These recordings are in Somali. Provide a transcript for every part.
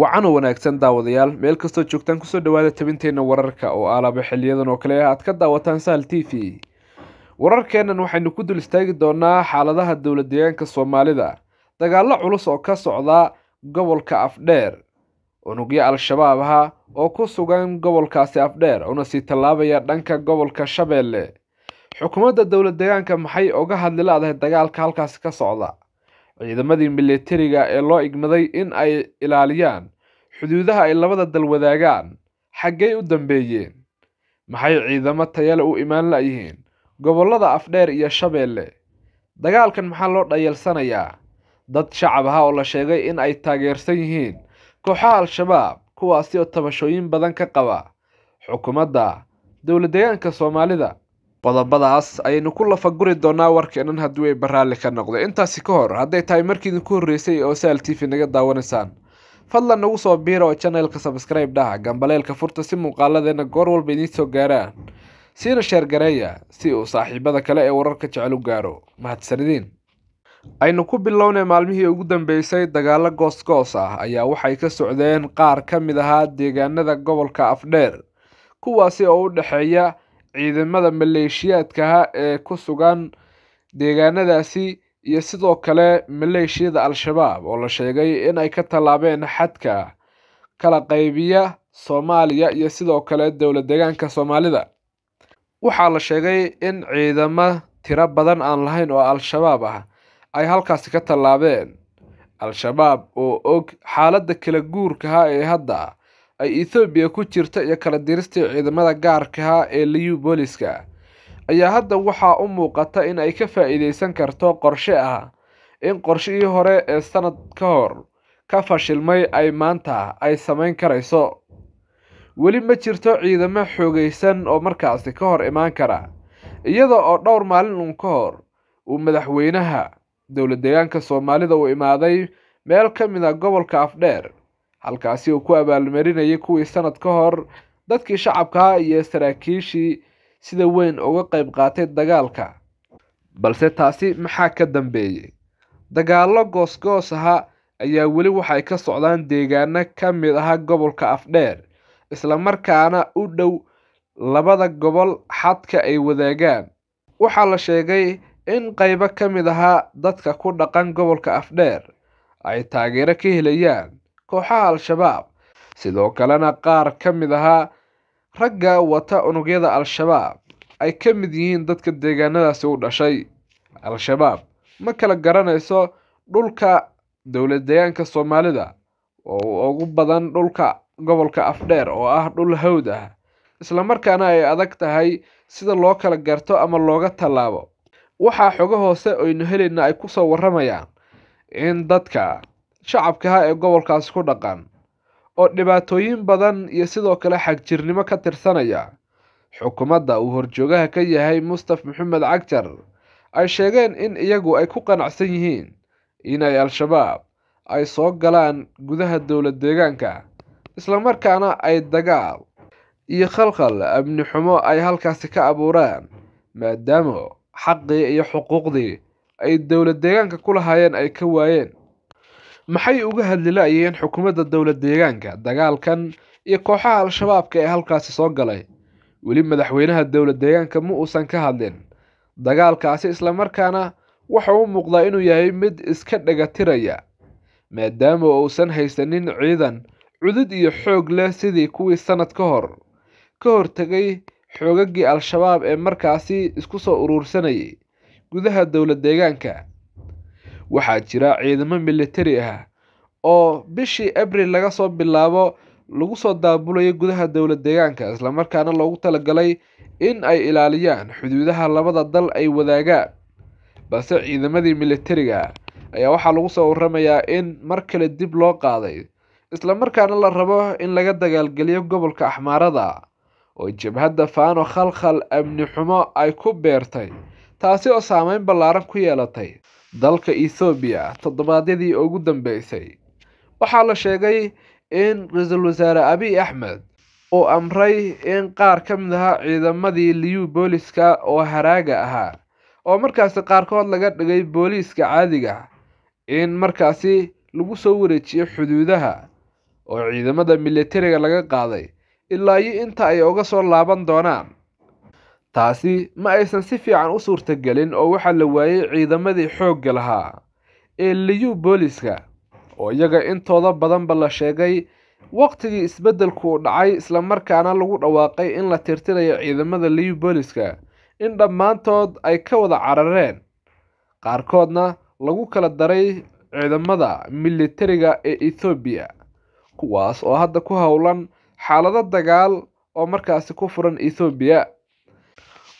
wacan oo wanaagsan daawadayaal meel kastoo joogtaan kusoo dhawaada tabinteenna wararka oo alaaba xiliyadan oo kale aad ka daawataan sahal t v wararkeennan waxaynu ku dul istaagi doonaa xaaladaha dowlad deegaanka soomaalida dagaallo culus oo ka socda gobolka afdheer unugyo al-shabaab aha oo ku sugan gobolkaasi afdheer una sii tallaabaya dhanka gobolka shabeelle xukuumadda dowlad deegaanka maxay oga hadli la dagaalka halkaasi ka socda ciidamadii militariga ee loo igmaday in ay ilaaliyaan xuduudaha ay labada dal wadaagaan xaggay u dambeeyeen maxay ciidamo tayale u imaan la'yihiin gobollada afdheer iyo shabeelle dagaalkan maxaa loo dhayalsanayaa dad shacab ah oo la sheegay in ay taageersan yihiin kooxaha al-shabaab kuwaasi oo tabashooyin badan ka qaba xukuumadda dowladdeegaanka soomaalida qodobadaas ayaynu ku lafaguri doonaa warkeenan haddii ay baraalli ka noqdo intaasi ka hor hadday tahay ku horreysay oo sal t v naga daawanaysaan fadlan nagu soo biira oo janalka sabskribe dhaha gambaleelka furta si muuqaaladeenna goor walba idiin soo gaaraan siina sheergareeya si uu saaxiibada kale ee wararka jecel u gaaro mahadsanidin aynu ku bilownay maalmihii ugu dambeysay dagaallo goos ah ayaa waxay ka socdeen qaar ka mid ahaa deegaanada gobolka afdheer kuwaasi oo u dhexeeya ciidamada maleeshiyaadka ah ee ku sugan deegaanadaasi iyo sidoo kale maleeshiyada Al-Shabaab oo la sheegay in ay ka tallaabeen xadka kala qaybiya Soomaaliya iyo sidoo kale dowlad deegaanka Soomaalida waxaa la sheegay in ciidamo tiro badan aan lahayn oo Al-Shabaab ah ay halkaasi ka tallaabeen Al-Shabaab oo og xaaladda kala guurkaha ah ee hadda ay ethoobiya ku jirta iyo kala diristii ciidamada gaarka ah ee liyu booliska ayaa hadda waxaa u muuqata in ay ka faa'iidaysan karto qorshe ah in qorshihii hore ee sannad ka hor ka fashilmay ay maanta ay samayn karayso. Weli ma jirto ciidamo xoogaysan oo markaasi ka hor imaan kara, iyada oo dhowr maalin uun ka hor uu madaxweynaha dowlad deegaanka Soomaalida uu imaaday meel ka mid a ah gobolka Afdheer halkaasi uu ku abaalmarinayay kuwii sanad ka hor dadkii shacabkaa iyo saraakiishii sida weyn uga qayb qaatay dagaalka balse taasi maxaa ka dambeeyey dagaallo goosgoos aha ayaa weli waxay ka socdaan deegaano ka mid aha gobolka afdheer isla markaana u dhow labada gobol xadka ay wadaagaan waxaa la sheegay in qaybo ka mid ahaa dadka ku dhaqan gobolka afdheer ay taageero ka helayaan kooxaha al-shabaab sidoo kalena qaar ka mid ahaa ragga wata unugyada al-shabaab ay ka mid yihiin dadka deegaanadaasi u dhashay al-shabaab ma kala garanayso dhulka dowlad-deegaanka Soomaalida oo ugu badan dhulka gobolka Afdheer oo ah dhul hawd ah isla ay adag tahay sida loo kala garto ama looga tallaabo waxaa xogo hoose aynu helaynaa ay ku soo warramayaan in dadka shacabkaha ee gobolkaas ku dhaqan oo dhibaatooyin badan iyo sidoo kale xagjirnimo ka tirsanaya xukuumadda uu horjoogaha ka yahay mustaf maxamed cagjar ay sheegeen in iyagu ay ku qanacsan yihiin inay al-shabaab ay soo galaan gudaha dowlad deegaanka islamarkaana ay dagaal iyo khalkhal amni xumo ay halkaasi ka abuuraan maadaama xaqii iyo xuquuqdii ay dowlad deegaanka ku lahaayeen ay ka waayeen Maxay uga hadli laayeen xukuumadda dowlad deegaanka dagaalkan iyo kooxaha al-shabaabka ee halkaasi soo galay? Weli madaxweynaha dowlad deegaanka ma uusan ka hadlin dagaalkaasi isla markaana waxa u muuqdaa inuu yahay mid iska dhagatiraya maadaama uusan haysanin ciidan cudud iyo xoog leh sidii kuwii sannad ka hor ka hortegay xoogaggii al-shabaab ee markaasi isku soo uruursanayay gudaha dowlad deegaanka waxaa jira ciidamo militari ah oo bishii abril laga soo bilaabo lagu soo daabulayo gudaha dowlad deegaanka islamarkaana loogu talagalay in ay ilaaliyaan xuduudaha labada dal ay wadaagaan balse ciidamadii militariga ayaa waxaa lagu soo waramayaa in mar kale dib loo qaaday islamarkaana la rabo in laga dagaalgeliyo gobolka axmaarada oo jabhadda faano khalkhal amni xumo ay ku beertay taasi oo saameyn ballaaran ku yeelatay dalka ethoobiya toddobaadyadii ugu dambeysay waxaa la sheegay in ra-iisul wasaare abiy axmed uu amray in qaar ka mid ahaa ciidamadii liyu booliska oo haraaga ahaa oo markaasi qaarkood laga dhigay booliiska caadiga ah, in markaasi lagu soo wareejiyo xuduudaha oo ciidamada militariga laga qaaday ilaa iyo inta ay uga soo laaban doonaan taasi ma aysan si fiican u suurtagelin oo waxaa la waayey ciidamadii xoogga lahaa ee liyu booliska oo iyaga intooda badanba la sheegay waqtigii isbeddelku u dhacay isla markaana lagu dhawaaqay in la tirtirayo ciidamada liyu booliska in dhammaantood ay ka wada carareen qaarkoodna lagu kala daray ciidamada militariga ee ethoobiya kuwaas oo hadda ku howlan xaalado dagaal oo markaasi ku furan ethoobiya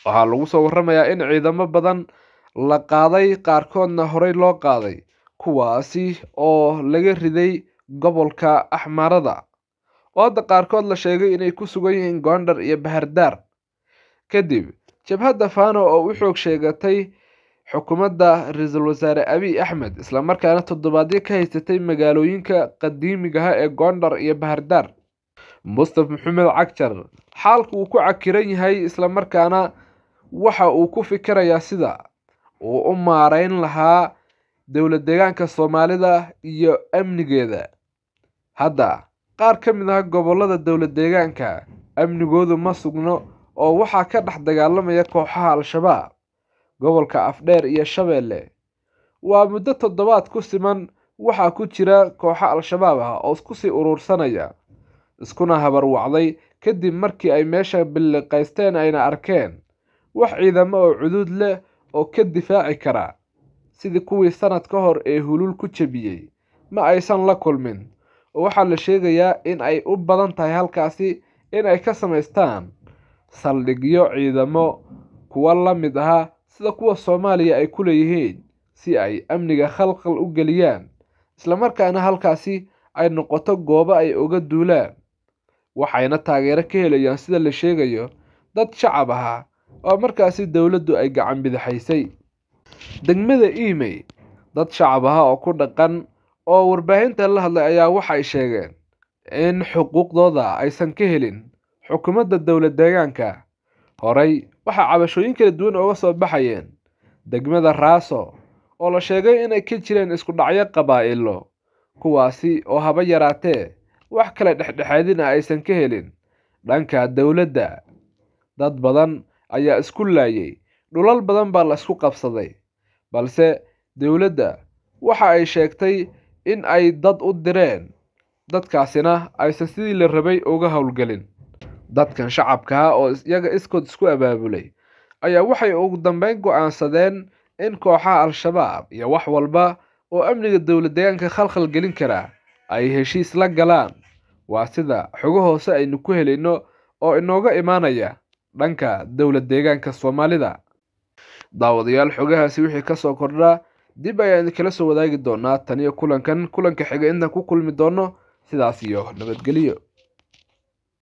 waxaa lagu soo warramayaa in ciidamo badan la qaaday qaarkoodna horey loo qaaday kuwaasi oo laga riday gobolka axmaarada oo hadda qaarkood la sheegay inay ku sugan yihiin goondhar iyo bahardaar kadib jabhadda fano oo u xoog sheegatay xukuumadda ra-iisul wasaare abiy axmed isla markaana toddobaadyo ka haysatay magaalooyinka qadiimigaha ah ee goondhar iyo bahardaar mustaf maxamed cagjar xaalku uu ku cakiran yahay islamarkaana waxa uu ku fikirayaa sida uu u maarayn lahaa dowlad deegaanka Soomaalida iyo amnigeeda hadda qaar ka mid ah gobollada dowlad deegaanka amnigoodu ma sugno oo waxaa ka dhex dagaalamaya kooxaha al-shabaab gobolka afdheer iyo shabeelle waa muddo toddobaad ku siman waxaa ku jira kooxo al-shabaab ah oo isku sii uruursanaya iskuna habarwacday kadib markii ay meesha billiqaysteen ayna arkeen wax ciidamo oo cuduud leh oo ka difaaci kara sidii kuwii sannad ka hor ee hulul ku jebiyey ma aysan la kulmin oo waxaa la sheegayaa in ay u badan tahay halkaasi in ay ka samaystaan saldhigyo ciidamo kuwa la mid ahaa sida kuwa soomaaliya ay ku leeyihiin si ay amniga khalqal u geliyaan islamarkaana halkaasi ay noqoto goobo ay oga duulaan waxayna taageero ka helayaan sida la sheegayo dad shacab ahaa oo markaasi dowladdu ay gacan bidaxaysay degmada imey dad shacab aha oo ku dhaqan oo warbaahinta la hadlay ayaa waxay sheegeen in xuquuqdooda aysan ka helin xukuumadda dowla deegaanka horay waxaa cabashooyin kala duwan uga soo baxayeen degmada raaso oo la sheegay inay ka jireen isku dhacyo qabaa'ilo kuwaasi oo haba yaraatee wax kale dhexdhexaadina aysan ka helin dhanka dowladda dad badan ayaa isku laayay dhulal badan baa la isku qabsaday balse dowladda waxa ay sheegtay in ay dad u direen dadkaasina aysan sidii la rabay uga howlgelin dadkan shacabkaha oo iyaga iskood isku abaabulay ayaa waxay ugu dambeyn go'aansadeen in kooxaha al-shabaab iyo wax walba oo amniga dowladdeegaanka khalkhal gelin karaa ay heshiis la galaan waa sida xogo hoose aynu ku helayno oo inooga imaanaya dhanka dowlad deegaanka soomaalida daawadayaal xogahaasi wixii ka soo kordhaa dib ayaan idinkala soo wadaagi doonaa taniyo kulankan kulanka xiga intaan ku kulmi doonno sidaas iyo nabadgelyo